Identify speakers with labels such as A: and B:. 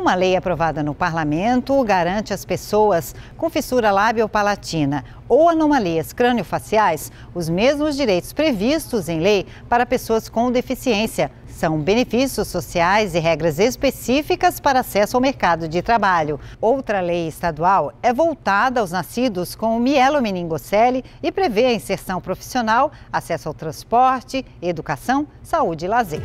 A: Uma lei aprovada no parlamento garante às pessoas com fissura lábio-palatina ou anomalias crâniofaciais os mesmos direitos previstos em lei para pessoas com deficiência. São benefícios sociais e regras específicas para acesso ao mercado de trabalho. Outra lei estadual é voltada aos nascidos com mielomeningocele e prevê a inserção profissional, acesso ao transporte, educação, saúde e lazer.